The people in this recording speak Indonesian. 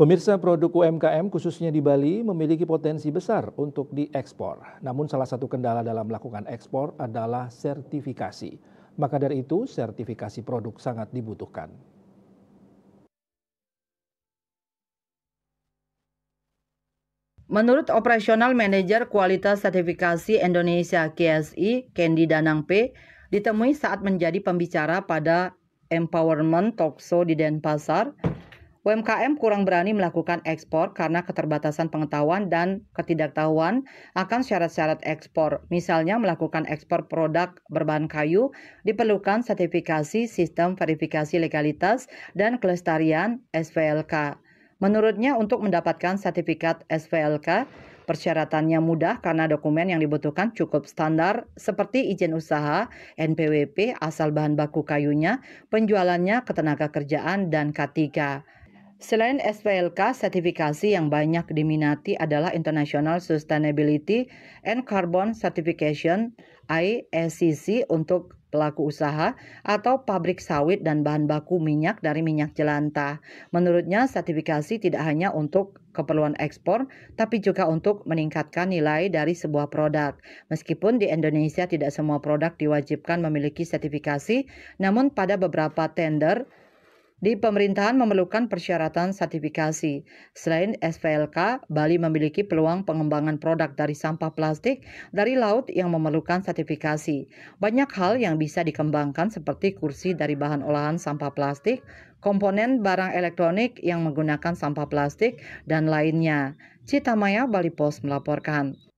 Pemirsa produk UMKM khususnya di Bali memiliki potensi besar untuk diekspor. Namun salah satu kendala dalam melakukan ekspor adalah sertifikasi. Maka dari itu sertifikasi produk sangat dibutuhkan. Menurut Operasional Manager Kualitas Sertifikasi Indonesia KSI, Kendi Danang P, ditemui saat menjadi pembicara pada Empowerment Talkshow di Denpasar, UMKM kurang berani melakukan ekspor karena keterbatasan pengetahuan dan ketidaktahuan akan syarat-syarat ekspor. Misalnya melakukan ekspor produk berbahan kayu diperlukan sertifikasi sistem verifikasi legalitas dan kelestarian SVLK. Menurutnya untuk mendapatkan sertifikat SVLK Persyaratannya mudah karena dokumen yang dibutuhkan cukup standar seperti izin usaha, NPWP, asal bahan baku kayunya, penjualannya ketenaga kerjaan, dan K3. Selain SPLK, sertifikasi yang banyak diminati adalah International Sustainability and Carbon Certification ISCC untuk pelaku usaha atau pabrik sawit dan bahan baku minyak dari minyak jelantah. Menurutnya, sertifikasi tidak hanya untuk keperluan ekspor, tapi juga untuk meningkatkan nilai dari sebuah produk. Meskipun di Indonesia tidak semua produk diwajibkan memiliki sertifikasi, namun pada beberapa tender, di pemerintahan memerlukan persyaratan sertifikasi. Selain SPLK, Bali memiliki peluang pengembangan produk dari sampah plastik dari laut yang memerlukan sertifikasi. Banyak hal yang bisa dikembangkan seperti kursi dari bahan olahan sampah plastik, komponen barang elektronik yang menggunakan sampah plastik, dan lainnya. Citamaya Bali Post melaporkan.